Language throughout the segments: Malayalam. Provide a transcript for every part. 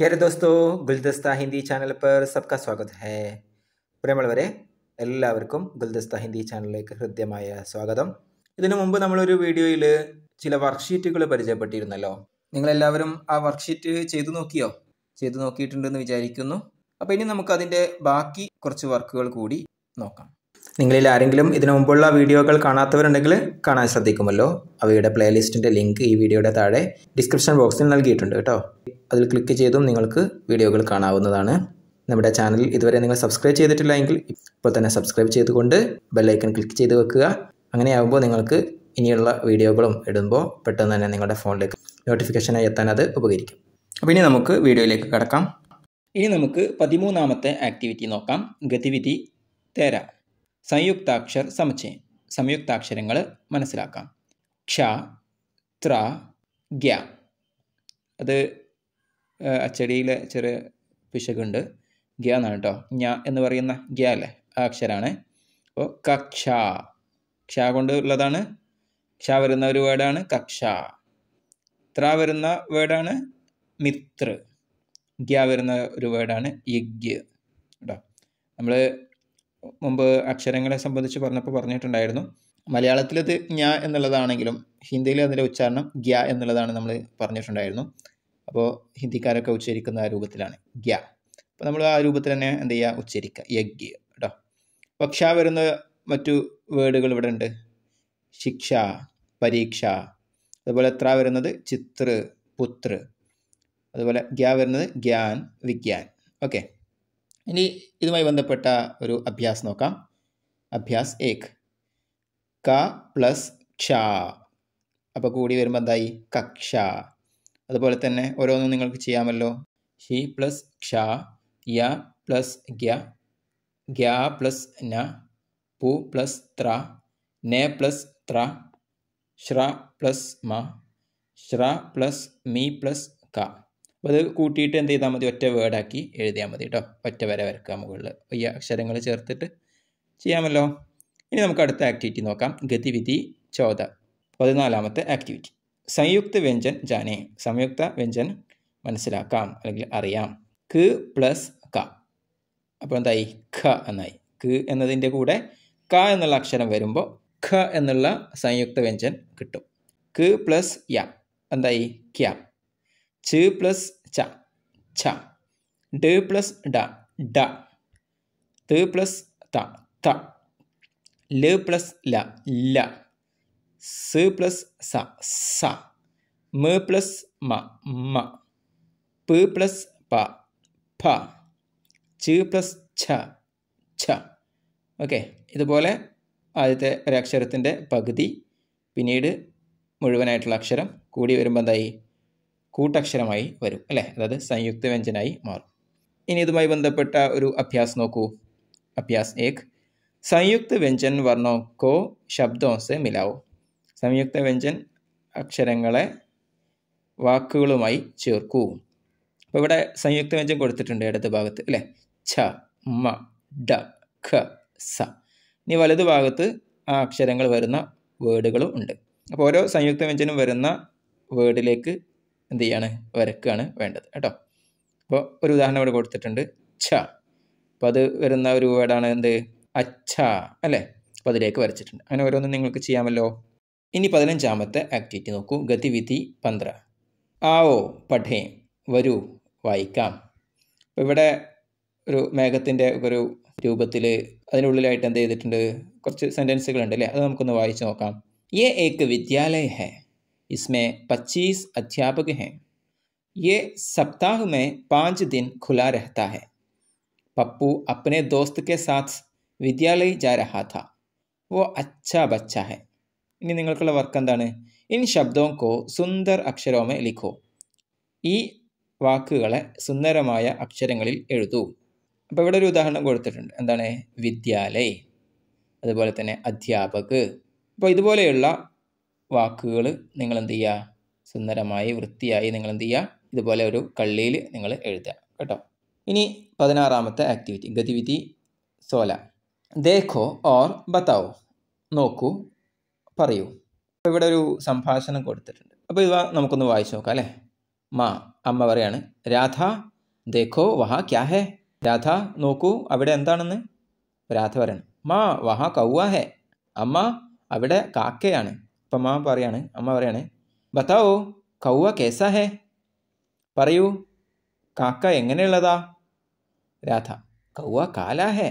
प्यारे दोस्तों ഗുൽദസ്ത ഹിന്ദി ചാനൽ पर സബ്ക സ്വാഗത് ഹേ പ്രിയമുള്ളവരെ എല്ലാവർക്കും ഗുൽദസ്ത ഹിന്ദി ചാനലിലേക്ക് ഹൃദ്യമായ സ്വാഗതം ഇതിനു മുമ്പ് നമ്മളൊരു വീഡിയോയിൽ ചില വർക്ക്ഷീറ്റുകൾ പരിചയപ്പെട്ടിരുന്നല്ലോ നിങ്ങൾ എല്ലാവരും ആ വർക്ക്ഷീറ്റ് ചെയ്തു നോക്കിയോ ചെയ്തു നോക്കിയിട്ടുണ്ടെന്ന് വിചാരിക്കുന്നു അപ്പോൾ ഇനി നമുക്ക് അതിൻ്റെ ബാക്കി കുറച്ച് വർക്കുകൾ കൂടി നോക്കാം നിങ്ങളിൽ ആരെങ്കിലും ഇതിനു മുമ്പുള്ള വീഡിയോകൾ കാണാത്തവരുണ്ടെങ്കിൽ കാണാൻ ശ്രദ്ധിക്കുമല്ലോ അവയുടെ പ്ലേലിസ്റ്റിൻ്റെ ലിങ്ക് ഈ വീഡിയോയുടെ താഴെ ഡിസ്ക്രിപ്ഷൻ ബോക്സിൽ നൽകിയിട്ടുണ്ട് കേട്ടോ അതിൽ ക്ലിക്ക് ചെയ്തും നിങ്ങൾക്ക് വീഡിയോകൾ കാണാവുന്നതാണ് നമ്മുടെ ചാനൽ ഇതുവരെ നിങ്ങൾ സബ്സ്ക്രൈബ് ചെയ്തിട്ടില്ല എങ്കിൽ ഇപ്പോൾ തന്നെ സബ്സ്ക്രൈബ് ചെയ്തുകൊണ്ട് ബെല്ലൈക്കൺ ക്ലിക്ക് ചെയ്ത് വെക്കുക അങ്ങനെയാകുമ്പോൾ നിങ്ങൾക്ക് ഇനിയുള്ള വീഡിയോകളും ഇടുമ്പോൾ പെട്ടെന്ന് തന്നെ നിങ്ങളുടെ ഫോണിലേക്ക് നോട്ടിഫിക്കേഷനായി എത്താൻ അത് ഉപകരിക്കും അപ്പോൾ ഇനി നമുക്ക് വീഡിയോയിലേക്ക് കടക്കാം ഇനി നമുക്ക് പതിമൂന്നാമത്തെ ആക്ടിവിറ്റി നോക്കാം ഗതിവിധി തേര സംയുക്താക്ഷർ സമുച്ചയം സംയുക്താക്ഷരങ്ങൾ മനസ്സിലാക്കാം ക്ഷ ത്ര ഗ്യ അത് അച്ചടിയിലെ ചെറിയ പിശകുണ്ട് ഗ്യ എന്നാണ് കേട്ടോ ഞ എന്ന് പറയുന്ന ഗ്യ അല്ലേ ആ അക്ഷരമാണ് അപ്പോൾ കക്ഷ ക്ഷ കൊണ്ട് ഉള്ളതാണ് ക്ഷ വരുന്ന ഒരു വേർഡാണ് കക്ഷ ത്ര വരുന്ന വേർഡാണ് മിത്ര ഗ്യ വരുന്ന ഒരു വേർഡാണ് യജ്ഞ കേട്ടോ നമ്മൾ മുമ്പ് അക്ഷരങ്ങളെ സംബന്ധിച്ച് പറഞ്ഞപ്പോൾ പറഞ്ഞിട്ടുണ്ടായിരുന്നു മലയാളത്തിലത് ഞ എന്നുള്ളതാണെങ്കിലും ഹിന്ദിയിൽ അതിൻ്റെ ഉച്ചാരണം ഗ്യ എന്നുള്ളതാണ് നമ്മൾ പറഞ്ഞിട്ടുണ്ടായിരുന്നു അപ്പോൾ ഹിന്ദിക്കാരൊക്കെ ഉച്ചരിക്കുന്ന ആ രൂപത്തിലാണ് ഗ്യ അപ്പോൾ നമ്മൾ ആ രൂപത്തിൽ തന്നെ എന്ത് ചെയ്യുക ഉച്ചരിക്കുക യജ്ഞ കേട്ടോ പക്ഷ വരുന്ന മറ്റു വേർഡുകൾ ഇവിടെ ഉണ്ട് ശിക്ഷ പരീക്ഷ അതുപോലെ എത്ര വരുന്നത് ചിത്ര പുത്ര അതുപോലെ ഗ്യ വരുന്നത് ഗ്യാൻ വിജ്ഞാൻ ഓക്കെ ഇനി ഇതുമായി ബന്ധപ്പെട്ട ഒരു അഭ്യാസ് നോക്കാം അഭ്യാസ് ഏക് ക പ്ലസ് ക്ഷ അപ്പോൾ കൂടി വരുമ്പോൾ എന്തായി കക്ഷ അതുപോലെ തന്നെ ഓരോന്നും നിങ്ങൾക്ക് ചെയ്യാമല്ലോ ഷി പ്ലസ് ക്ഷ യ പ്ലസ് ഗ്യ ഗ്യ പ്ലസ് ന പു പ്ലസ് ത്ര നെ പ്ലസ് ത്ര ശ്ര പ്ലസ് മ ശ്ര പ്ലസ് മി പ്ലസ് ക അപ്പോൾ അത് കൂട്ടിയിട്ട് എന്ത് ചെയ്താൽ മതി ഒറ്റ വേർഡാക്കി എഴുതിയാൽ മതി കേട്ടോ ഒറ്റ വര വരക്കുക മുകളിൽ ഈ അക്ഷരങ്ങൾ ചേർത്തിട്ട് ചെയ്യാമല്ലോ ഇനി നമുക്ക് അടുത്ത ആക്ടിവിറ്റി നോക്കാം ഗതിവിധി ചോദ പതിനാലാമത്തെ ആക്ടിവിറ്റി സംയുക്ത വ്യഞ്ജൻ ജാനെ സംയുക്ത വ്യഞ്ജൻ മനസ്സിലാക്കാം അല്ലെങ്കിൽ അറിയാം ക് പ്ലസ് ക അപ്പോൾ എന്തായി ഖ എന്നായി ക് എന്നതിൻ്റെ കൂടെ ക എന്നുള്ള അക്ഷരം വരുമ്പോൾ ഖ എന്നുള്ള സംയുക്ത വ്യഞ്ജൻ കിട്ടും ക് പ്ലസ് യ എന്തായി ക്യാ ച് പ്ലസ് ച ച ഡ് പ്ലസ് ഡ ഡ ത് പ്ലസ് ത ത ല പ്ലസ് ല ല സ് പ്ലസ് സ സ മ പ്ലസ് മ മ പ് പ്ലസ് പ ഫ ച് പ്ലസ് ഛ ഛ ഓക്കെ ഇതുപോലെ ആദ്യത്തെ ഒരക്ഷരത്തിൻ്റെ പകുതി പിന്നീട് മുഴുവനായിട്ടുള്ള അക്ഷരം കൂടി വരുമ്പോൾ എന്തായി കൂട്ടക്ഷരമായി വരും അല്ലേ അതായത് സംയുക്ത വ്യഞ്ജനായി മാറും ഇനി ഇതുമായി ബന്ധപ്പെട്ട ഒരു അഭ്യാസ് നോക്കൂ അഭ്യാസ് ഏക് സംയുക്ത വ്യഞ്ജൻ वर्णों को മിലാവോ से मिलाओ സംയുക്ത വ്യഞ്ജൻ അക്ഷരങ്ങളെ വാക്കുകളുമായി ചേർക്കൂ അപ്പോൾ ഇവിടെ സംയുക്ത വ്യഞ്ജൻ കൊടുത്തിട്ടുണ്ട് ഇടത് ഭാഗത്ത് അല്ലേ ഛ മ ഡ ഖ സ ഇനി വലതു ഭാഗത്ത് ആ അക്ഷരങ്ങൾ വരുന്ന വേർഡുകളും ഉണ്ട് അപ്പോൾ ഓരോ സംയുക്ത വ്യഞ്ജനും വരുന്ന വേർഡിലേക്ക് എന്ത് ചെയ്യാണ് വരക്കുകയാണ് വേണ്ടത് കേട്ടോ അപ്പോൾ ഒരു ഉദാഹരണം ഇവിടെ കൊടുത്തിട്ടുണ്ട് ഛ അപ്പോൾ അത് വരുന്ന ഒരു വേർഡാണ് എന്ത് അച്ഛ അല്ലേ അപ്പോൾ അതിലേക്ക് വരച്ചിട്ടുണ്ട് അങ്ങനെ ഓരോന്നും നിങ്ങൾക്ക് ചെയ്യാമല്ലോ ഇനി പതിനഞ്ചാമത്തെ ആക്ടിവിറ്റി നോക്കൂ ഗതിവിധി പന്ത്ര ആവോ പഠേ വരൂ വായിക്കാം അപ്പോൾ ഇവിടെ ഒരു മേഘത്തിൻ്റെ ഒരു രൂപത്തിൽ അതിനുള്ളിലായിട്ട് എന്ത് ചെയ്തിട്ടുണ്ട് കുറച്ച് സെൻറ്റൻസുകളുണ്ട് അല്ലേ അത് നമുക്കൊന്ന് വായിച്ച് നോക്കാം ഏ ഏക്ക് വിദ്യാലയ ഹേ इसमें 25 अध्यापक हैं ये सप्ताह में पाँच दिन खुला रहता है पप्पू अपने दोस्त के साथ വിദ്യാലയം ജാ രഹാഥ വോ അച്ഛാ ബച്ച ഹെ ഇനി നിങ്ങൾക്കുള്ള വർക്ക് എന്താണ് ഇൻ ശബ്ദവും കോ സുന്ദർ അക്ഷരവുമേ ലിഖോ ഈ വാക്കുകളെ സുന്ദരമായ അക്ഷരങ്ങളിൽ എഴുതൂ അപ്പോൾ ഇവിടെ ഒരു ഉദാഹരണം കൊടുത്തിട്ടുണ്ട് എന്താണ് വിദ്യാലയ് അതുപോലെ തന്നെ അധ്യാപക് അപ്പോൾ ഇതുപോലെയുള്ള വാക്കുകൾ നിങ്ങൾ എന്ത് ചെയ്യുക സുന്ദരമായി വൃത്തിയായി നിങ്ങൾ എന്ത് ചെയ്യുക ഇതുപോലെ ഒരു കള്ളിയിൽ നിങ്ങൾ എഴുതുക കേട്ടോ ഇനി പതിനാറാമത്തെ ആക്ടിവിറ്റി ഗതിവിധി സോല ദേഖോ ഓർ ബത്താവ് നോക്കൂ പറയൂ അപ്പോൾ ഇവിടെ ഒരു സംഭാഷണം കൊടുത്തിട്ടുണ്ട് അപ്പോൾ ഇവ നമുക്കൊന്ന് വായിച്ചു നോക്കാം അല്ലേ മാ അമ്മ പറയാണ് രാധ ദേഖോ വഹ ക്യാ ഹെ രാധ നോക്കൂ അവിടെ എന്താണെന്ന് രാധ പറയണം മാ വഹ കൗവാ ഹെ അമ്മ അവിടെ കാക്കയാണ് ഇപ്പം അമ്മ പറയാണ് അമ്മ പറയാണ് ബത്താവോ കൗവ കേസാ ഹേ പറയൂ കാക്ക എങ്ങനെയുള്ളതാ രാധ കൗവ കാലാ ഹേ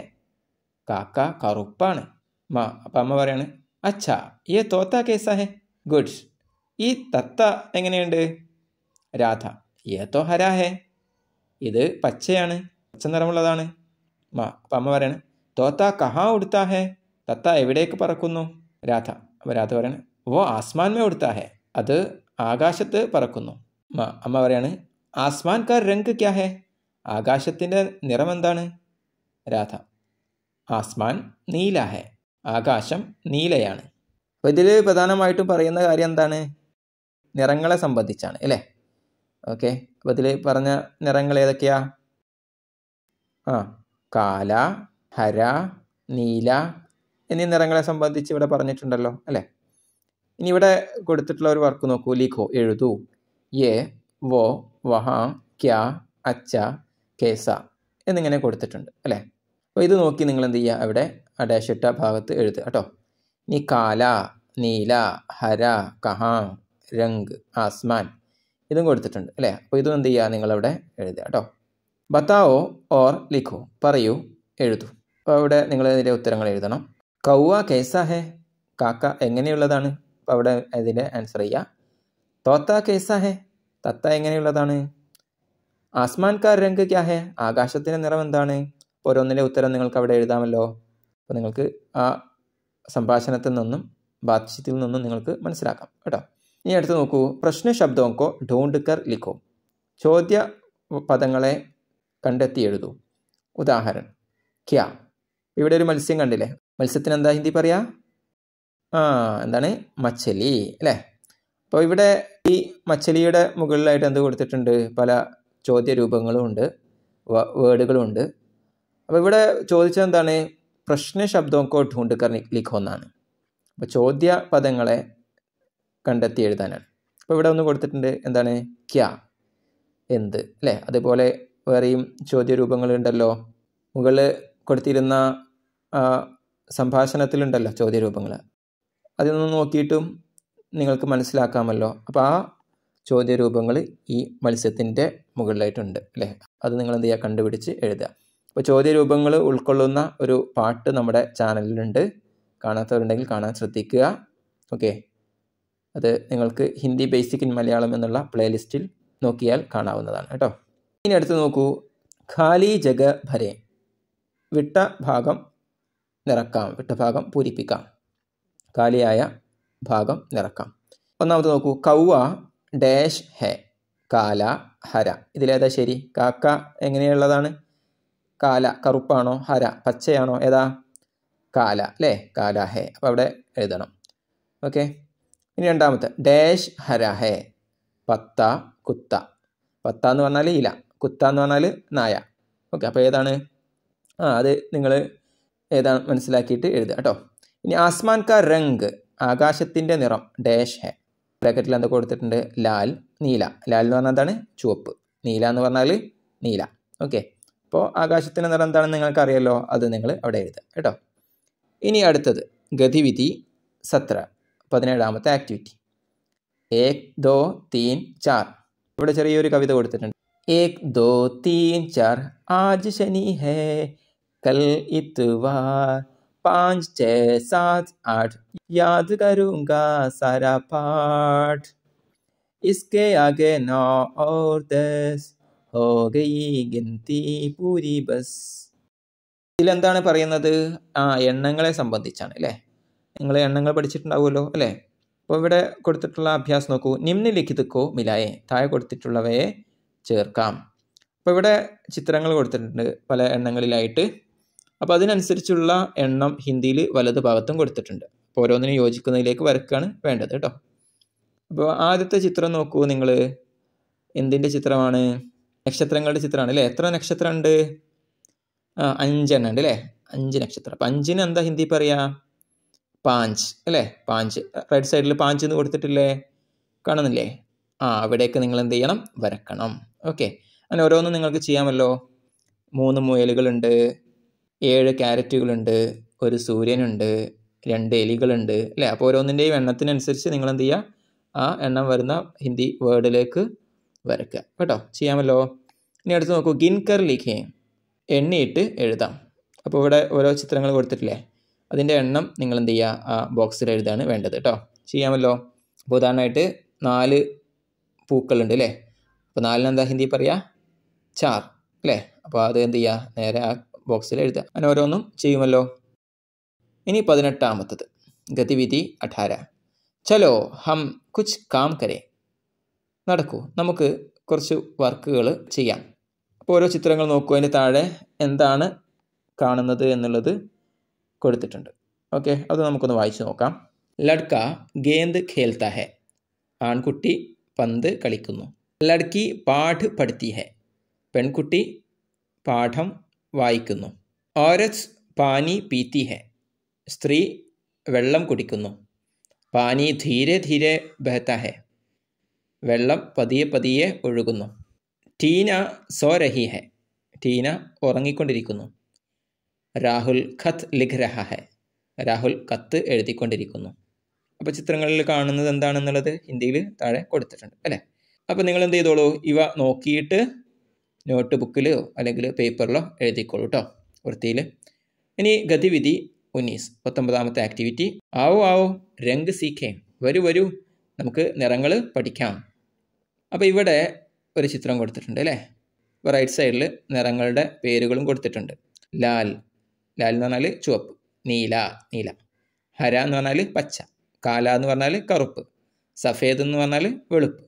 കാക്ക കറുപ്പാണ് മാ അപ്പം അമ്മ പറയാണ് അച്ഛാ ഈ തോത്ത കേസാ ഹേ ഗുഡ് ഈ തത്ത എങ്ങനെയുണ്ട് രാധ ഏത്തോ ഹരാ ഹേ ഇത് പച്ചയാണ് പച്ച നിറമുള്ളതാണ് മാ അപ്പം അമ്മ പറയാണ് തോത്ത കഹാ ഉടുത്താ ഹേ തത്ത എവിടേക്ക് പറക്കുന്നു രാധ അപ്പം രാധ പറയണേ വോ ആസ്മാൻമേ ഉടുത്ത ഹെ അത് ആകാശത്ത് പറക്കുന്നു അമ്മ പറയാണ് ആസ്മാൻ കാർ രംഗ് ക്യാ ഹെ ആകാശത്തിൻ്റെ നിറം എന്താണ് രാധ ആസ്മാൻ നീല ഹെ ആകാശം നീലയാണ് അപ്പോൾ ഇതിൽ പ്രധാനമായിട്ടും പറയുന്ന കാര്യം എന്താണ് നിറങ്ങളെ സംബന്ധിച്ചാണ് അല്ലേ ഓക്കെ അപ്പോൾ ഇതിൽ പറഞ്ഞ നിറങ്ങൾ ഏതൊക്കെയാ ആ കാല ഹര നീല എന്നീ നിറങ്ങളെ സംബന്ധിച്ച് ഇവിടെ പറഞ്ഞിട്ടുണ്ടല്ലോ അല്ലേ ഇനി ഇവിടെ കൊടുത്തിട്ടുള്ള ഒരു വർക്ക് നോക്കൂ ലിഖോ എഴുതൂ എ വോ വഹ ക്യാ അച്ച കേസ എന്നിങ്ങനെ കൊടുത്തിട്ടുണ്ട് അല്ലേ അപ്പോൾ ഇത് നോക്കി നിങ്ങൾ എന്ത് ചെയ്യുക അവിടെ അടേശിട്ട ഭാഗത്ത് എഴുതുക കേട്ടോ ഇനി കാല നീല ഹര കഹാ രംഗ് ആസ്മാൻ ഇതും കൊടുത്തിട്ടുണ്ട് അല്ലേ അപ്പോൾ ഇതും എന്ത് ചെയ്യുക നിങ്ങളവിടെ എഴുതുക കേട്ടോ ബത്താവോ ഓർ ലിഖോ പറയൂ എഴുതൂ അപ്പോൾ അവിടെ നിങ്ങൾ ഇതിൻ്റെ ഉത്തരങ്ങൾ എഴുതണം കൗവ കേസ ഹേ കാക്ക എങ്ങനെയുള്ളതാണ് അവിടെ ഇതിൻ്റെ ആൻസർ ചെയ്യുക തോത്ത കേസ ഹേ തത്ത എങ്ങനെയുള്ളതാണ് ആസ്മാൻകാർ രംഗ് ക്യാ ഹേ ആകാശത്തിൻ്റെ നിറം എന്താണ് ഓരോന്നിൻ്റെ ഉത്തരം നിങ്ങൾക്ക് അവിടെ എഴുതാമല്ലോ അപ്പോൾ നിങ്ങൾക്ക് ആ സംഭാഷണത്തിൽ നിന്നും ബാധ്യത്തിൽ നിന്നും നിങ്ങൾക്ക് മനസ്സിലാക്കാം കേട്ടോ ഇനി അടുത്ത് നോക്കൂ പ്രശ്ന ശബ്ദോക്കോ ഢോണ്ടുക്കർ ലിക്കോ ചോദ്യ പദങ്ങളെ കണ്ടെത്തി എഴുതൂ ഉദാഹരണം ക്യാ ഇവിടെ ഒരു മത്സ്യം കണ്ടില്ലേ മത്സ്യത്തിന് എന്താ ഹിന്ദി പറയാ ആ എന്താണ് മച്ചലി അല്ലേ അപ്പോൾ ഇവിടെ ഈ മച്ചലിയുടെ മുകളിലായിട്ട് എന്ത് കൊടുത്തിട്ടുണ്ട് പല ചോദ്യ രൂപങ്ങളും ഉണ്ട് വേർഡുകളുമുണ്ട് അപ്പോൾ ഇവിടെ ചോദിച്ചത് എന്താണ് പ്രശ്ന ശബ്ദവും കോ കറി ലിഖോന്നാണ് അപ്പോൾ ചോദ്യ പദങ്ങളെ കണ്ടെത്തി എഴുതാനാണ് അപ്പോൾ ഇവിടെ ഒന്ന് കൊടുത്തിട്ടുണ്ട് എന്താണ് ക്യാ എന്ത് അല്ലേ അതുപോലെ വേറെയും ചോദ്യ രൂപങ്ങളുണ്ടല്ലോ മുകളിൽ കൊടുത്തിരുന്ന സംഭാഷണത്തിലുണ്ടല്ലോ ചോദ്യ രൂപങ്ങൾ അതിനൊന്ന് നോക്കിയിട്ടും നിങ്ങൾക്ക് മനസ്സിലാക്കാമല്ലോ അപ്പോൾ ആ ചോദ്യരൂപങ്ങൾ ഈ മത്സ്യത്തിൻ്റെ മുകളിലായിട്ടുണ്ട് അല്ലേ അത് നിങ്ങൾ എന്ത് ചെയ്യുക കണ്ടുപിടിച്ച് എഴുതുക അപ്പോൾ ചോദ്യരൂപങ്ങൾ ഉൾക്കൊള്ളുന്ന ഒരു പാട്ട് നമ്മുടെ ചാനലിലുണ്ട് കാണാത്തവരുണ്ടെങ്കിൽ കാണാൻ ശ്രദ്ധിക്കുക ഓക്കെ അത് നിങ്ങൾക്ക് ഹിന്ദി ബേസിക് ഇൻ മലയാളം എന്നുള്ള പ്ലേലിസ്റ്റിൽ നോക്കിയാൽ കാണാവുന്നതാണ് കേട്ടോ ഇനി അടുത്ത് നോക്കൂ ഖാലി ജഗ ഭരേ വിട്ട ഭാഗം നിറക്കാം വിട്ട ഭാഗം പൂരിപ്പിക്കാം കാലിയായ ഭാഗം നിറക്കാം ഒന്നാമത്തെ നോക്കൂ കൗവ ഡാഷ് ഹെ കാല ഹര ഇതിലേതാ ശരി കാക്ക എങ്ങനെയുള്ളതാണ് കാല കറുപ്പാണോ ഹര പച്ചയാണോ ഏതാ കാല അല്ലേ കാല ഹേ അപ്പോൾ അവിടെ എഴുതണം ഓക്കെ ഇനി രണ്ടാമത്തെ ഡാഷ് ഹര ഹേ പത്ത കുത്ത പത്ത എന്ന് പറഞ്ഞാൽ ഇല കുത്ത എന്ന് പറഞ്ഞാൽ നായ ഓക്കെ അപ്പോൾ ഏതാണ് ആ അത് നിങ്ങൾ ഏതാണ് മനസ്സിലാക്കിയിട്ട് എഴുതുക കേട്ടോ ഇനി ആസ്മാൻ കാ രംഗ് ആകാശത്തിൻ്റെ നിറം ഡാഷ് ഹെ ബ്രാക്കറ്റിൽ എന്താ കൊടുത്തിട്ടുണ്ട് ലാൽ നീല ലാൽ എന്ന് പറഞ്ഞാൽ എന്താണ് ചുവപ്പ് നീല എന്ന് പറഞ്ഞാൽ നീല ഓക്കെ അപ്പോൾ ആകാശത്തിൻ്റെ നിറം എന്താണെന്ന് നിങ്ങൾക്കറിയാലോ അത് നിങ്ങൾ അവിടെ എഴുതുക കേട്ടോ ഇനി അടുത്തത് ഗതിവിധി സത്ര പതിനേഴാമത്തെ ആക്ടിവിറ്റി ഏക് ദോ തീൻ ചാർ ഇവിടെ ചെറിയൊരു കവിത കൊടുത്തിട്ടുണ്ട് ഏക് ദോ തീൻ ചാർ ആജ് ശനി ഹേ കൽ ഇത്വാർ पांच छ सात आठ याद करूंगा सारा पाठ इसके आगे नौ और दस हो गई गिनती पूरी बस ഇതിലെന്താണ് പറയുന്നത് ആ എണ്ണങ്ങളെ സംബന്ധിച്ചാണ് അല്ലേ നിങ്ങൾ എണ്ണങ്ങൾ പഠിച്ചിട്ടുണ്ടാവുമല്ലോ അല്ലേ അപ്പോൾ ഇവിടെ കൊടുത്തിട്ടുള്ള അഭ്യാസം നോക്കൂ നിമ്നലിഖിതക്കോ മിലായേ താഴെ കൊടുത്തിട്ടുള്ളവയെ ചേർക്കാം അപ്പോൾ ഇവിടെ ചിത്രങ്ങൾ കൊടുത്തിട്ടുണ്ട് പല എണ്ണങ്ങളിലായിട്ട് അപ്പോൾ അതിനനുസരിച്ചുള്ള എണ്ണം ഹിന്ദിയിൽ വലത് ഭാഗത്തും കൊടുത്തിട്ടുണ്ട് അപ്പോൾ ഓരോന്നിനും യോജിക്കുന്നതിലേക്ക് വരക്കുകയാണ് വേണ്ടത് കേട്ടോ അപ്പോൾ ആദ്യത്തെ ചിത്രം നോക്കൂ നിങ്ങൾ എന്തിൻ്റെ ചിത്രമാണ് നക്ഷത്രങ്ങളുടെ ചിത്രമാണ് അല്ലേ എത്ര നക്ഷത്രം ഉണ്ട് ആ അഞ്ചെണ്ണം ഉണ്ട് അല്ലേ അഞ്ച് നക്ഷത്രം അപ്പം അഞ്ചിന് എന്താ ഹിന്ദി പറയുക പാഞ്ച് അല്ലേ പാഞ്ച് റൈറ്റ് സൈഡിൽ പാഞ്ച് എന്ന് കൊടുത്തിട്ടില്ലേ കാണുന്നില്ലേ ആ അവിടേക്ക് നിങ്ങൾ എന്ത് ചെയ്യണം വരക്കണം ഓക്കെ അങ്ങനെ ഓരോന്നും നിങ്ങൾക്ക് ചെയ്യാമല്ലോ മൂന്ന് മുയലുകളുണ്ട് ഏഴ് ക്യാരറ്റുകളുണ്ട് ഒരു സൂര്യനുണ്ട് രണ്ട് എലികളുണ്ട് അല്ലേ അപ്പോൾ ഓരോന്നിൻ്റെയും എണ്ണത്തിനനുസരിച്ച് നിങ്ങൾ എന്ത് ചെയ്യുക ആ എണ്ണം വരുന്ന ഹിന്ദി വേർഡിലേക്ക് വരയ്ക്കുക കേട്ടോ ചെയ്യാമല്ലോ ഇനി അടുത്ത് നോക്കൂ ഗിൻകർ ലിഖേ എണ്ണിയിട്ട് എഴുതാം അപ്പോൾ ഇവിടെ ഓരോ ചിത്രങ്ങൾ കൊടുത്തിട്ടില്ലേ അതിൻ്റെ എണ്ണം നിങ്ങൾ എന്ത് ചെയ്യുക ആ ബോക്സിൽ എഴുതാണ് വേണ്ടത് കേട്ടോ ചെയ്യാമല്ലോ അപ്പോൾ ഉദാഹരണമായിട്ട് നാല് പൂക്കളുണ്ട് അല്ലേ അപ്പോൾ നാലിനെന്താ ഹിന്ദി പറയുക ചാർ അല്ലേ അപ്പോൾ അത് എന്ത് ചെയ്യുക നേരെ ആ ബോക്സിൽ എഴുതുക അങ്ങനെ ഓരോന്നും ചെയ്യുമല്ലോ ഇനി പതിനെട്ടാമത്തത് ഗതിവിധി അഠാര ചലോ ഹം കുച്ച് കാം കരേ നടക്കൂ നമുക്ക് കുറച്ച് വർക്കുകൾ ചെയ്യാം അപ്പോൾ ഓരോ ചിത്രങ്ങൾ നോക്കൂ അതിൻ്റെ താഴെ എന്താണ് കാണുന്നത് എന്നുള്ളത് കൊടുത്തിട്ടുണ്ട് ഓക്കെ അത് നമുക്കൊന്ന് വായിച്ചു നോക്കാം ലഡ്ക ഗേന്ദ് ഖേൽത്ത ഹെ ആൺകുട്ടി പന്ത് കളിക്കുന്നു ലഡ്കി പാഠ് പഠിത്തി ഹെ പെൺകുട്ടി പാഠം വായിക്കുന്നു ഓരസ് പാനി പീത്തി ഹെ സ്ത്രീ വെള്ളം കുടിക്കുന്നു പാനി ധീരെ ധീരെ ബഹത്ത ഹെ വെള്ളം പതിയെ പതിയെ ഒഴുകുന്നു ടീന സോ രഹി ഹെ ടീന ഉറങ്ങിക്കൊണ്ടിരിക്കുന്നു രാഹുൽ ഖത്ത് ലിഖ് രഹ ഹെ രാഹുൽ കത്ത് എഴുതിക്കൊണ്ടിരിക്കുന്നു അപ്പോൾ ചിത്രങ്ങളിൽ കാണുന്നത് എന്താണെന്നുള്ളത് ഹിന്ദിയിൽ താഴെ കൊടുത്തിട്ടുണ്ട് അല്ലേ അപ്പോൾ നിങ്ങൾ എന്ത് ചെയ്തോളൂ ഇവ നോക്കിയിട്ട് നോട്ട് ബുക്കിലോ അല്ലെങ്കിൽ പേപ്പറിലോ എഴുതിക്കോളൂ കേട്ടോ വൃത്തിയിൽ ഇനി ഗതിവിധി ഉന്നീസ് പത്തൊമ്പതാമത്തെ ആക്ടിവിറ്റി ആവോ ആവോ രംഗ് സീഖേ വരൂ വരൂ നമുക്ക് നിറങ്ങൾ പഠിക്കാം അപ്പോൾ ഇവിടെ ഒരു ചിത്രം കൊടുത്തിട്ടുണ്ട് അല്ലേ റൈറ്റ് സൈഡിൽ നിറങ്ങളുടെ പേരുകളും കൊടുത്തിട്ടുണ്ട് ലാൽ ലാൽ എന്ന് പറഞ്ഞാൽ ചുവപ്പ് നീല നീല ഹര എന്ന് പറഞ്ഞാൽ പച്ച കാല എന്ന് പറഞ്ഞാൽ കറുപ്പ് സഫേദ് എന്ന് പറഞ്ഞാൽ വെളുപ്പ്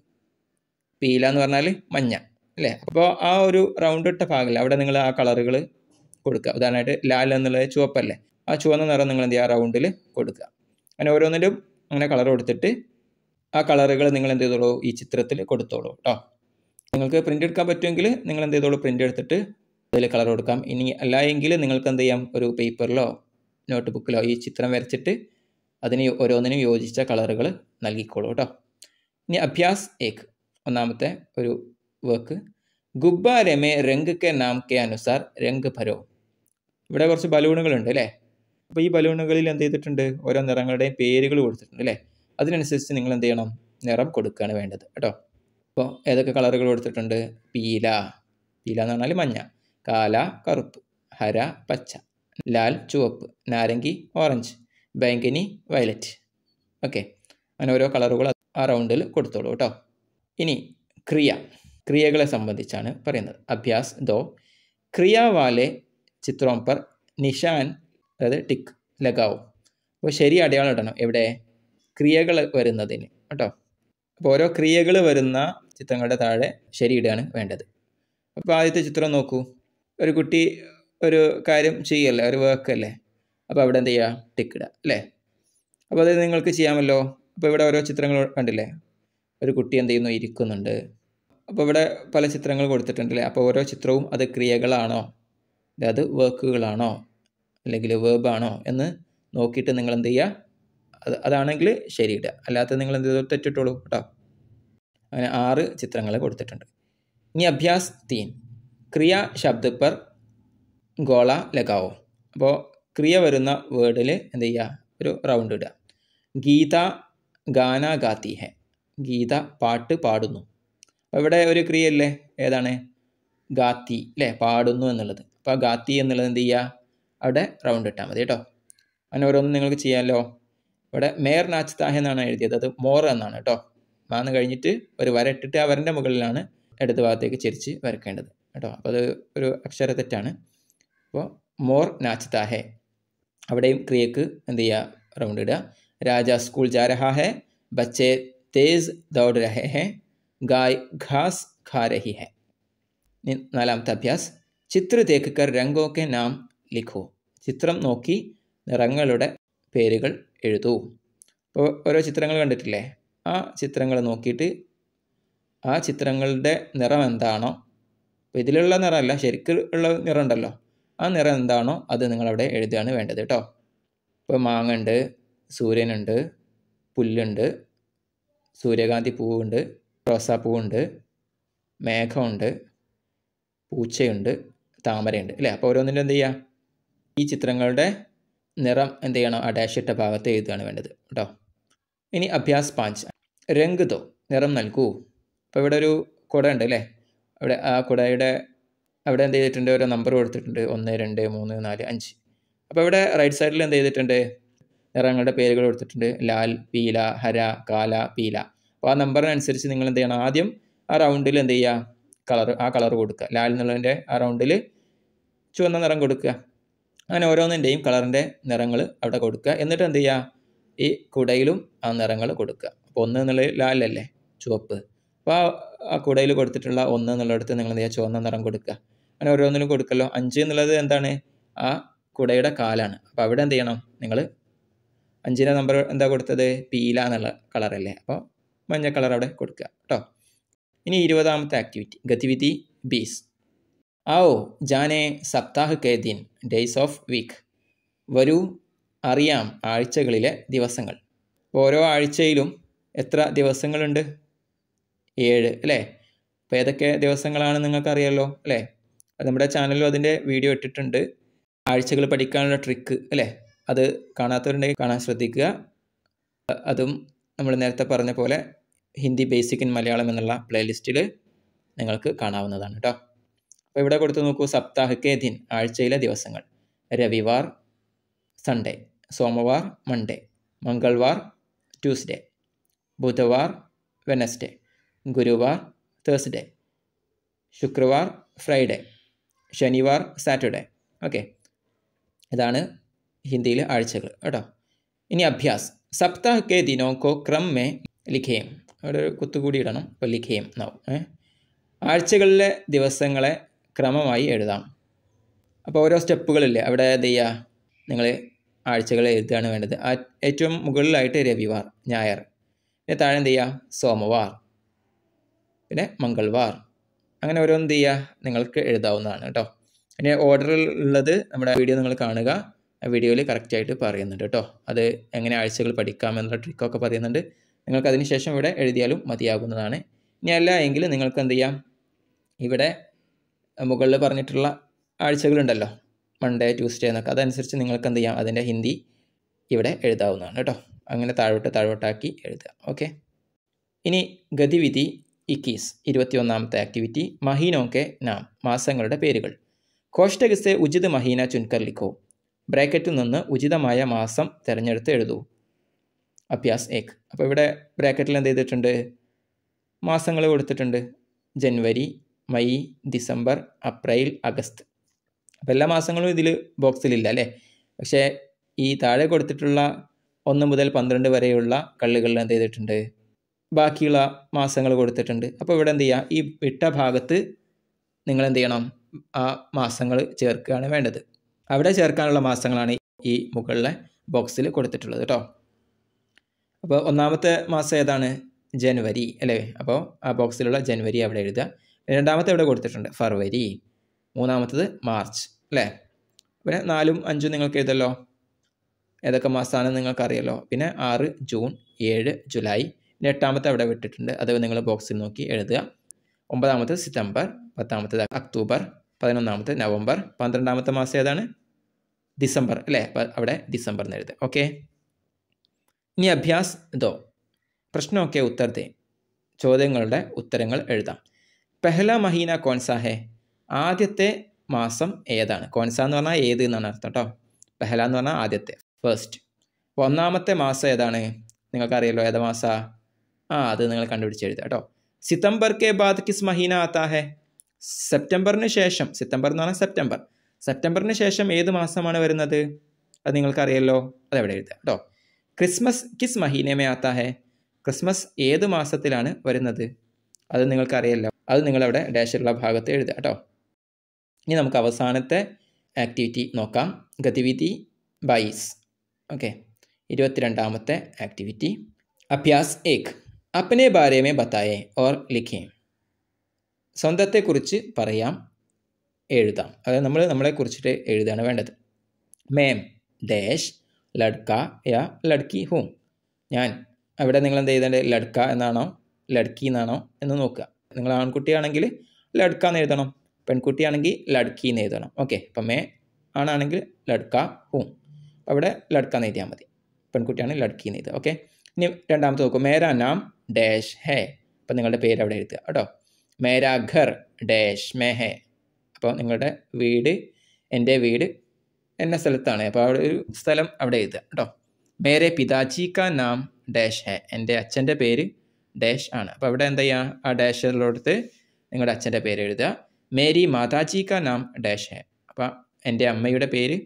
പീല എന്ന് പറഞ്ഞാൽ മഞ്ഞ അല്ലേ അപ്പോൾ ആ ഒരു റൗണ്ട് ഇട്ട ഭാഗത്തിൽ അവിടെ നിങ്ങൾ ആ കളറുകൾ കൊടുക്കുക ഉദാഹരണമായിട്ട് ലാൽ എന്നുള്ളത് ചുവപ്പല്ലേ ആ ചുവന്ന നിറം നിങ്ങൾ എന്ത് ചെയ്യുക റൗണ്ടിൽ കൊടുക്കുക അങ്ങനെ ഓരോന്നിലും അങ്ങനെ കളർ കൊടുത്തിട്ട് ആ കളറുകൾ നിങ്ങൾ എന്ത് ചെയ്തോളൂ ഈ ചിത്രത്തിൽ കൊടുത്തോളൂ കേട്ടോ നിങ്ങൾക്ക് പ്രിൻ്റ് എടുക്കാൻ പറ്റുമെങ്കിൽ നിങ്ങൾ എന്ത് ചെയ്തോളൂ പ്രിൻ്റ് എടുത്തിട്ട് അതിൽ കളർ കൊടുക്കാം ഇനി അല്ല എങ്കിൽ നിങ്ങൾക്ക് എന്ത് ചെയ്യാം ഒരു പേപ്പറിലോ നോട്ട് ബുക്കിലോ ഈ ചിത്രം വരച്ചിട്ട് അതിന് ഓരോന്നിനും യോജിച്ച കളറുകൾ നൽകിക്കോളൂ കേട്ടോ ഇനി അഭ്യാസ് ഏക്ക് ഒന്നാമത്തെ ഒരു വർക്ക് ഗുബ്ബാരമേ രംഗ് കെ നാം കെ അനുസാർ രംഗ് ഭരോ ഇവിടെ കുറച്ച് ബലൂണുകളുണ്ട് അല്ലേ അപ്പോൾ ഈ ബലൂണുകളിൽ എന്ത് ചെയ്തിട്ടുണ്ട് ഓരോ നിറങ്ങളുടെയും പേരുകൾ കൊടുത്തിട്ടുണ്ട് അല്ലേ അതിനനുസരിച്ച് നിങ്ങൾ എന്ത് ചെയ്യണം നിറം കൊടുക്കുകയാണ് വേണ്ടത് കേട്ടോ അപ്പോൾ ഏതൊക്കെ കളറുകൾ കൊടുത്തിട്ടുണ്ട് പീല പീല എന്ന് പറഞ്ഞാൽ മഞ്ഞ കാല കറുപ്പ് ഹര പച്ച ലാൽ ചുവപ്പ് നാരങ്കി ഓറഞ്ച് ബാങ്കിനി വയലറ്റ് ഓക്കെ അങ്ങനെ ഓരോ കളറുകൾ ആ റൗണ്ടിൽ കൊടുത്തോളൂ കേട്ടോ ഇനി ക്രിയ ക്രിയകളെ സംബന്ധിച്ചാണ് പറയുന്നത് അഭ്യാസ് ദോ ക്രിയാവാലെ ചിത്രോംപർ നിഷാൻ അതായത് ടിക് ലഗാവോ അപ്പോൾ ശരി അടയാളം ഇടണം എവിടെ ക്രിയകൾ വരുന്നതിന് കേട്ടോ അപ്പോൾ ഓരോ ക്രിയകൾ വരുന്ന ചിത്രങ്ങളുടെ താഴെ ശരിയിടുകയാണ് വേണ്ടത് അപ്പോൾ ആദ്യത്തെ ചിത്രം നോക്കൂ ഒരു കുട്ടി ഒരു കാര്യം ചെയ്യല്ലേ ഒരു വർക്കല്ലേ അപ്പോൾ അവിടെ എന്ത് ചെയ്യുക ടിക്ക് ഇടുക അല്ലേ അപ്പോൾ അത് നിങ്ങൾക്ക് ചെയ്യാമല്ലോ അപ്പോൾ ഇവിടെ ഓരോ ചിത്രങ്ങൾ കണ്ടില്ലേ ഒരു കുട്ടി എന്ത് ചെയ്യുന്നു ഇരിക്കുന്നുണ്ട് അപ്പോൾ ഇവിടെ പല ചിത്രങ്ങൾ കൊടുത്തിട്ടുണ്ട് അല്ലേ അപ്പോൾ ഓരോ ചിത്രവും അത് ക്രിയകളാണോ അത് വർക്കുകളാണോ അല്ലെങ്കിൽ വേബാണോ എന്ന് നോക്കിയിട്ട് നിങ്ങൾ എന്ത് ചെയ്യുക അത് അതാണെങ്കിൽ ശരിയിടുക അല്ലാത്ത നിങ്ങൾ എന്ത് ചെയ്തു തെറ്റിട്ടുള്ളൂ കേട്ടോ അങ്ങനെ ആറ് ചിത്രങ്ങൾ കൊടുത്തിട്ടുണ്ട് ഇനി അഭ്യാസ് തീൻ ക്രിയ ശബ്ദ പെർ ഗോള ലഗാവോ അപ്പോൾ ക്രിയ വരുന്ന വേർഡിൽ എന്ത് ചെയ്യുക ഒരു റൗണ്ട് ഇടുക ഗീത ഗാന ഗാത്തി ഹെ ഗീത പാട്ട് പാടുന്നു അപ്പോൾ ഇവിടെ ഒരു ക്രിയല്ലേ ഏതാണ് ഗാത്തി അല്ലേ പാടുന്നു എന്നുള്ളത് അപ്പോൾ ആ ഗാത്തി എന്നുള്ളത് എന്ത് ചെയ്യുക അവിടെ റൗണ്ട് ഇട്ടാൽ മതി കേട്ടോ അങ്ങനെ ഓരോന്നും നിങ്ങൾക്ക് ചെയ്യാമല്ലോ ഇവിടെ മേർ നാച്താഹ എന്നാണ് എഴുതിയത് അത് മോർ എന്നാണ് കേട്ടോ മാന്ന് കഴിഞ്ഞിട്ട് ഒരു വരട്ടിട്ട് ഇട്ടിട്ട് ആ വരൻ്റെ മുകളിലാണ് ഇടത് ഭാഗത്തേക്ക് ചിരിച്ച് വരക്കേണ്ടത് കേട്ടോ അപ്പോൾ അത് ഒരു അക്ഷര തെറ്റാണ് അപ്പോൾ മോർ താഹെ അവിടെയും ക്രിയക്ക് എന്ത് ചെയ്യുക റൗണ്ട് ഇടുക രാജ സ്കൂൾ ജാ രഹാ ഹെ ബച്ചെ തേസ് ദൗഡ് രഹേ ഹെ ഗായ് ഘാസ് ഖാ രഹി ഹെ നാലാമത്തെ അഭ്യാസ് ചിത്ര തേക്കർ രംഗോക്കെ നാം ലിഖോ ചിത്രം നോക്കി നിറങ്ങളുടെ പേരുകൾ എഴുതൂ ഇപ്പോൾ ഓരോ ചിത്രങ്ങൾ കണ്ടിട്ടില്ലേ ആ ചിത്രങ്ങൾ നോക്കിയിട്ട് ആ ചിത്രങ്ങളുടെ നിറം എന്താണോ അപ്പോൾ ഇതിലുള്ള നിറമല്ല ശരിക്കുള്ള നിറം ഉണ്ടല്ലോ ആ നിറം എന്താണോ അത് നിങ്ങളവിടെ എഴുതുകയാണ് വേണ്ടത് കേട്ടോ ഇപ്പോൾ മാങ്ങ ഉണ്ട് സൂര്യനുണ്ട് പുല്ലുണ്ട് സൂര്യകാന്തി പൂവുണ്ട് റോസാപ്പൂവുണ്ട് മേഘമുണ്ട് പൂച്ചയുണ്ട് താമരയുണ്ട് അല്ലേ അപ്പോൾ ഓരോന്നിൻ്റെ എന്ത് ചെയ്യുക ഈ ചിത്രങ്ങളുടെ നിറം എന്ത് ചെയ്യണം ആ ഡാഷ് ഭാഗത്ത് എഴുതുകയാണ് വേണ്ടത് കേട്ടോ ഇനി അഭ്യാസ് പാഞ്ച് രംഗ് തോ നിറം നൽകൂ അപ്പോൾ ഇവിടെ ഒരു കുട ഉണ്ട് അല്ലേ അവിടെ ആ കുടയുടെ അവിടെ എന്ത് ചെയ്തിട്ടുണ്ട് ഓരോ നമ്പർ കൊടുത്തിട്ടുണ്ട് ഒന്ന് രണ്ട് മൂന്ന് നാല് അഞ്ച് അപ്പോൾ ഇവിടെ റൈറ്റ് സൈഡിൽ എന്ത് ചെയ്തിട്ടുണ്ട് നിറങ്ങളുടെ പേരുകൾ കൊടുത്തിട്ടുണ്ട് ലാൽ പീല ഹര കാല പീല അപ്പോൾ ആ നമ്പറിനനുസരിച്ച് നിങ്ങൾ എന്ത് ചെയ്യണം ആദ്യം ആ റൗണ്ടിൽ എന്ത് ചെയ്യുക കളർ ആ കളർ കൊടുക്കുക ലാൽ എന്നുള്ളതിൻ്റെ ആ റൗണ്ടിൽ ചുവന്ന നിറം കൊടുക്കുക അങ്ങനെ ഓരോന്നിൻ്റെയും കളറിൻ്റെ നിറങ്ങൾ അവിടെ കൊടുക്കുക എന്നിട്ട് എന്ത് ചെയ്യുക ഈ കുടയിലും ആ നിറങ്ങൾ കൊടുക്കുക അപ്പോൾ ഒന്ന് എന്നുള്ളത് ലാലല്ലേ ചുവപ്പ് അപ്പോൾ ആ ആ കുടയിൽ കൊടുത്തിട്ടുള്ള ഒന്ന് എന്നുള്ളിടത്ത് നിങ്ങൾ എന്ത് ചെയ്യുക ചുവന്ന നിറം കൊടുക്കുക അങ്ങനെ ഓരോന്നിനും കൊടുക്കല്ലോ അഞ്ച് എന്നുള്ളത് എന്താണ് ആ കുടയുടെ കാലാണ് അപ്പോൾ അവിടെ എന്ത് ചെയ്യണം നിങ്ങൾ അഞ്ചിൻ്റെ നമ്പർ എന്താ കൊടുത്തത് പീല എന്നുള്ള കളറല്ലേ അപ്പോൾ മഞ്ഞ കളർ അവിടെ കൊടുക്കുക കേട്ടോ ഇനി ഇരുപതാമത്തെ ആക്ടിവിറ്റി ഗതിവിധി ബീസ് ആവോ ജാനെ സപ്താഹ് കെ ദിൻ ഡേയ്സ് ഓഫ് വീക്ക് വരൂ അറിയാം ആഴ്ചകളിലെ ദിവസങ്ങൾ ഓരോ ആഴ്ചയിലും എത്ര ദിവസങ്ങളുണ്ട് ഏഴ് അല്ലേ അപ്പോൾ ഏതൊക്കെ ദിവസങ്ങളാണ് നിങ്ങൾക്കറിയാമല്ലോ അല്ലേ അത് നമ്മുടെ ചാനലിലും അതിൻ്റെ വീഡിയോ ഇട്ടിട്ടുണ്ട് ആഴ്ചകൾ പഠിക്കാനുള്ള ട്രിക്ക് അല്ലേ അത് കാണാത്തവരുണ്ടെങ്കിൽ കാണാൻ ശ്രദ്ധിക്കുക അതും നമ്മൾ നേരത്തെ പറഞ്ഞ പോലെ ഹിന്ദി ബേസിക് ഇൻ മലയാളം എന്നുള്ള പ്ലേലിസ്റ്റിൽ നിങ്ങൾക്ക് കാണാവുന്നതാണ് കേട്ടോ അപ്പോൾ ഇവിടെ കൊടുത്ത് നോക്കൂ സപ്താഹിക്കെ ദിൻ ആഴ്ചയിലെ ദിവസങ്ങൾ രവിവാർ സൺഡേ സോമവാർ മൺഡേ മംഗൾവാർ ട്യൂസ്ഡേ ബുധവാർ വെനസ്ഡേ ഗുരുവാർ തേഴ്സ്ഡേ ശുക്രവാർ ഫ്രൈഡേ ശനിവാർ സാറ്റർഡേ ഓക്കെ ഇതാണ് ഹിന്ദിയിലെ ആഴ്ചകൾ കേട്ടോ ഇനി അഭ്യാസ് സപ്താഹ കെ ദിനോ കോ ക്രം മേ ലിഖേം അവിടെ ഒരു കുത്തുകൂടി ഇടണം പല്ലിക്കയും ലിഖയും എന്നാവും ആഴ്ചകളിലെ ദിവസങ്ങളെ ക്രമമായി എഴുതാം അപ്പോൾ ഓരോ സ്റ്റെപ്പുകളില്ലേ അവിടെ എന്ത് ചെയ്യുക നിങ്ങൾ ആഴ്ചകൾ എഴുതുകയാണ് വേണ്ടത് ആ ഏറ്റവും മുകളിലായിട്ട് രവിവാർ ഞായർ പിന്നെ താഴെ എന്ത് ചെയ്യുക സോമവാർ പിന്നെ മംഗൾവാർ അങ്ങനെ ഓരോ എന്ത് ചെയ്യുക നിങ്ങൾക്ക് എഴുതാവുന്നതാണ് കേട്ടോ പിന്നെ ഓർഡറിൽ ഉള്ളത് നമ്മുടെ വീഡിയോ നിങ്ങൾ കാണുക വീഡിയോയിൽ കറക്റ്റായിട്ട് പറയുന്നുണ്ട് കേട്ടോ അത് എങ്ങനെ ആഴ്ചകൾ പഠിക്കാമെന്നുള്ള ട്രിക്കൊക്കെ പറയുന്നുണ്ട് നിങ്ങൾക്ക് അതിനുശേഷം ഇവിടെ എഴുതിയാലും മതിയാകുന്നതാണ് ഇനി അല്ല എങ്കിൽ നിങ്ങൾക്ക് എന്ത് ചെയ്യാം ഇവിടെ മുകളിൽ പറഞ്ഞിട്ടുള്ള ആഴ്ചകളുണ്ടല്ലോ മൺഡേ ട്യൂസ്ഡേ എന്നൊക്കെ അതനുസരിച്ച് നിങ്ങൾക്ക് എന്ത് ചെയ്യാം അതിൻ്റെ ഹിന്ദി ഇവിടെ എഴുതാവുന്നതാണ് കേട്ടോ അങ്ങനെ താഴോട്ട് താഴോട്ടാക്കി എഴുതുക ഓക്കെ ഇനി ഗതിവിധി ഇക്കീസ് ഇരുപത്തിയൊന്നാമത്തെ ആക്ടിവിറ്റി മഹീനോക്കെ നാം മാസങ്ങളുടെ പേരുകൾ കോഷ്ടകിസെ ഉചിത് മഹീന ചുൻകർ ലിഖോ ബ്രാക്കറ്റിൽ നിന്ന് ഉചിതമായ മാസം തിരഞ്ഞെടുത്ത് എഴുതൂ അപ്യാസ് ഏക്ക് അപ്പോൾ ഇവിടെ ബ്രാക്കറ്റിൽ എന്ത് ചെയ്തിട്ടുണ്ട് മാസങ്ങൾ കൊടുത്തിട്ടുണ്ട് ജനുവരി മെയ് ഡിസംബർ അപ്രൈൽ അഗസ്റ്റ് അപ്പോൾ എല്ലാ മാസങ്ങളും ഇതിൽ ബോക്സിലില്ല അല്ലേ പക്ഷേ ഈ താഴെ കൊടുത്തിട്ടുള്ള ഒന്ന് മുതൽ പന്ത്രണ്ട് വരെയുള്ള കള്ളുകളിൽ എന്ത് ചെയ്തിട്ടുണ്ട് ബാക്കിയുള്ള മാസങ്ങൾ കൊടുത്തിട്ടുണ്ട് അപ്പോൾ ഇവിടെ എന്ത് ചെയ്യുക ഈ വിട്ട ഭാഗത്ത് നിങ്ങൾ എന്ത് ചെയ്യണം ആ മാസങ്ങൾ ചേർക്കുകയാണ് വേണ്ടത് അവിടെ ചേർക്കാനുള്ള മാസങ്ങളാണ് ഈ മുകളിലെ ബോക്സിൽ കൊടുത്തിട്ടുള്ളത് കേട്ടോ അപ്പോൾ ഒന്നാമത്തെ മാസം ഏതാണ് ജനുവരി അല്ലേ അപ്പോൾ ആ ബോക്സിലുള്ള ജനുവരി അവിടെ എഴുതുക രണ്ടാമത്തെ ഇവിടെ കൊടുത്തിട്ടുണ്ട് ഫെബ്രുവരി മൂന്നാമത്തത് മാർച്ച് അല്ലേ പിന്നെ നാലും അഞ്ചും നിങ്ങൾക്ക് എഴുതല്ലോ ഏതൊക്കെ മാസമാണെന്ന് നിങ്ങൾക്കറിയല്ലോ പിന്നെ ആറ് ജൂൺ ഏഴ് ജൂലൈ പിന്നെ എട്ടാമത്തെ അവിടെ വിട്ടിട്ടുണ്ട് അത് നിങ്ങൾ ബോക്സിൽ നോക്കി എഴുതുക ഒമ്പതാമത്തത് സെപ്റ്റംബർ പത്താമത്തത് അക്ടോബർ പതിനൊന്നാമത്തെ നവംബർ പന്ത്രണ്ടാമത്തെ മാസം ഏതാണ് ഡിസംബർ അല്ലേ അവിടെ ഡിസംബർ എന്ന് എഴുതുക ഓക്കെ ഇനി അഭ്യാസ് ദോ പ്രശ്നമൊക്കെ ഉത്തർ ദേ ചോദ്യങ്ങളുടെ ഉത്തരങ്ങൾ എഴുതാം പെഹല മഹീന കോൺസ ആദ്യത്തെ മാസം ഏതാണ് കോൺസ എന്ന് പറഞ്ഞാൽ ഏത് എന്നാണ് അർത്ഥം കേട്ടോ പെഹല എന്ന് പറഞ്ഞാൽ ആദ്യത്തെ ഫസ്റ്റ് ഒന്നാമത്തെ മാസം ഏതാണ് നിങ്ങൾക്കറിയല്ലോ ഏത് മാസ ആ അത് നിങ്ങൾ കണ്ടുപിടിച്ച് എഴുതുക കേട്ടോ സിത്തംബർ കെ ബാദ് കിസ് മഹീന ആത്താ സെപ്റ്റംബറിന് ശേഷം സിത്തംബർ എന്ന് പറഞ്ഞാൽ സെപ്റ്റംബർ സെപ്റ്റംബറിന് ശേഷം ഏത് മാസമാണ് വരുന്നത് അത് നിങ്ങൾക്കറിയല്ലോ അതെവിടെ എഴുതുക കേട്ടോ ക്രിസ്മസ് കിസ് മഹീനമേ ആത്ത ഹേ ക്രിസ്മസ് ഏത് മാസത്തിലാണ് വരുന്നത് അത് നിങ്ങൾക്കറിയല്ലോ അത് നിങ്ങളവിടെ ഡാഷുള്ള ഭാഗത്ത് എഴുതുക കേട്ടോ ഇനി നമുക്ക് അവസാനത്തെ ആക്ടിവിറ്റി നോക്കാം ഗതിവിധി ബൈസ് ഓക്കെ ഇരുപത്തിരണ്ടാമത്തെ ആക്ടിവിറ്റി അഭ്യാസ് ഏക് അപ്പനെ ബാരേമേ ബത്തായേ ഓർ ലിഖേ സ്വന്തത്തെക്കുറിച്ച് പറയാം എഴുതാം അതായത് നമ്മൾ നമ്മളെ കുറിച്ചിട്ട് എഴുതാണ് വേണ്ടത് മേം ഡേഷ് ലഡ്ക യാ ലഡ്ക്കി ഹൂം ഞാൻ അവിടെ നിങ്ങൾ എന്ത് ചെയ്തേണ്ടത് ലഡ്ക എന്നാണോ ലഡ്ക്കി എന്നാണോ എന്ന് നോക്കുക നിങ്ങൾ ആൺകുട്ടിയാണെങ്കിൽ ലഡ്ക എന്ന് എഴുതണം പെൺകുട്ടിയാണെങ്കിൽ ലഡ്ക്കി എന്ന് എഴുതണം ഓക്കെ അപ്പം മേ ആണാണെങ്കിൽ ലഡ്ക ഹൂം അവിടെ ലഡ്ക എന്ന് എഴുതിയാൽ മതി പെൺകുട്ടിയാണെങ്കിൽ ലഡ്ക്കി എന്ന് എഴുതുക ഓക്കെ ഇനി രണ്ടാമത്തെ നോക്കും മേരാ നാം ഡാഷ് ഹേ അപ്പം നിങ്ങളുടെ പേര് അവിടെ എഴുതുക കേട്ടോ മേരാ ഘർ ഡാഷ് മേ ഹേ അപ്പോൾ നിങ്ങളുടെ വീട് എൻ്റെ വീട് എന്ന സ്ഥലത്താണ് അപ്പോൾ അവിടെ ഒരു സ്ഥലം അവിടെ എഴുതുക കേട്ടോ മേരെ പിതാജി കാ നാം ഡാഷ് ഹെ എൻ്റെ അച്ഛൻ്റെ പേര് ഡാഷ് ആണ് അപ്പോൾ അവിടെ എന്താ ചെയ്യുക ആ ഡാഷിലോടത്ത് നിങ്ങളുടെ അച്ഛൻ്റെ പേര് എഴുതുക മേരി മാതാജി കാ നാം ഡാഷ് ഹെ അപ്പോൾ എൻ്റെ അമ്മയുടെ പേര്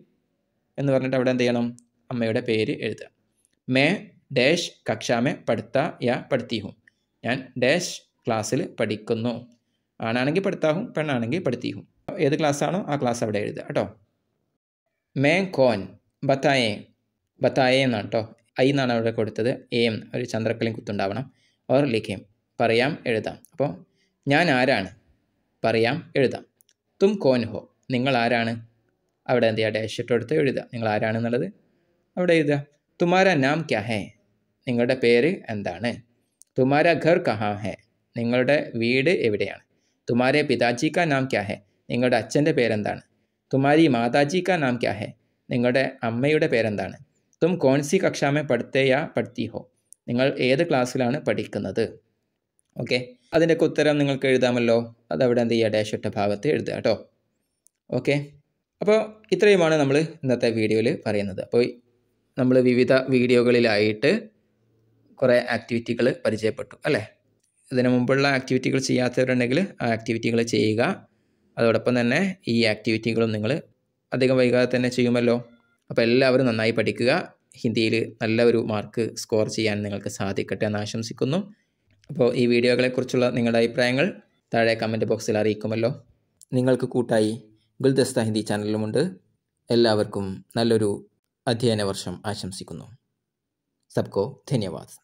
എന്ന് പറഞ്ഞിട്ട് അവിടെ എന്ത് ചെയ്യണം അമ്മയുടെ പേര് എഴുതുക മേ ഡാഷ് കക്ഷാമെ പഠിത്ത യാ പഠിത്തീഹും ഞാൻ ഡാഷ് ക്ലാസ്സിൽ പഠിക്കുന്നു ആണാണെങ്കിൽ പഠിത്താഹും പെണ്ണാണെങ്കിൽ പഠിത്തീഹും ഏത് ക്ലാസ്സാണോ ആ ക്ലാസ് അവിടെ എഴുതുക കേട്ടോ മേൻ കോൻ ബത്തായേ ബത്തായേ എന്നാണ് കേട്ടോ ഐ എന്നാണ് അവിടെ കൊടുത്തത് എം ഒരു ചന്ദ്രക്കലിയും കുത്തുണ്ടാവണം ഓർ ലിഖേം പറയാം എഴുതാം അപ്പോൾ ഞാൻ ആരാണ് പറയാം എഴുതാം തും കോൻ ഹോ നിങ്ങൾ ആരാണ് അവിടെ എന്ത് ചെയ്യാം ഡാഷ് എടുത്ത് എഴുതുക നിങ്ങൾ ആരാണെന്നുള്ളത് അവിടെ എഴുതുക തുമാര നാം ക്യാ ഹേ നിങ്ങളുടെ പേര് എന്താണ് തുമാര ഘർ കഹാ ഹേ നിങ്ങളുടെ വീട് എവിടെയാണ് തുമാര പിതാജി കാ നാം ക്യാ ഹേ നിങ്ങളുടെ അച്ഛൻ്റെ പേരെന്താണ് തുമാരി മാതാജി കാ നാം ക്യാ ഹെ നിങ്ങളുടെ അമ്മയുടെ പേരെന്താണ് തും കോൺസി കക്ഷാമെ പഠിത്തേയാ പഠിത്തി ഹോ നിങ്ങൾ ഏത് ക്ലാസ്സിലാണ് പഠിക്കുന്നത് ഓക്കെ അതിൻ്റെയൊക്കെ ഉത്തരം നിങ്ങൾക്ക് എഴുതാമല്ലോ അതവിടെ എന്ത് ചെയ്യുക ഡാഷ് ഭാഗത്ത് എഴുതുക കേട്ടോ ഓക്കെ അപ്പോൾ ഇത്രയുമാണ് നമ്മൾ ഇന്നത്തെ വീഡിയോയിൽ പറയുന്നത് അപ്പോൾ നമ്മൾ വിവിധ വീഡിയോകളിലായിട്ട് കുറേ ആക്ടിവിറ്റികൾ പരിചയപ്പെട്ടു അല്ലേ ഇതിനു മുമ്പുള്ള ആക്ടിവിറ്റികൾ ചെയ്യാത്തവരുണ്ടെങ്കിൽ ആ ആക്ടിവിറ്റികൾ ചെയ്യുക അതോടൊപ്പം തന്നെ ഈ ആക്ടിവിറ്റികളും നിങ്ങൾ അധികം വൈകാതെ തന്നെ ചെയ്യുമല്ലോ അപ്പോൾ എല്ലാവരും നന്നായി പഠിക്കുക ഹിന്ദിയിൽ നല്ല ഒരു മാർക്ക് സ്കോർ ചെയ്യാൻ നിങ്ങൾക്ക് സാധിക്കട്ടെ എന്ന് ആശംസിക്കുന്നു അപ്പോൾ ഈ വീഡിയോകളെക്കുറിച്ചുള്ള നിങ്ങളുടെ അഭിപ്രായങ്ങൾ താഴെ കമൻറ്റ് ബോക്സിൽ അറിയിക്കുമല്ലോ നിങ്ങൾക്ക് കൂട്ടായി ഗുൽദസ്ത ഹിന്ദി ചാനലുമുണ്ട് എല്ലാവർക്കും നല്ലൊരു അധ്യയന വർഷം ആശംസിക്കുന്നു സബ്കോ ധന്യവാദ്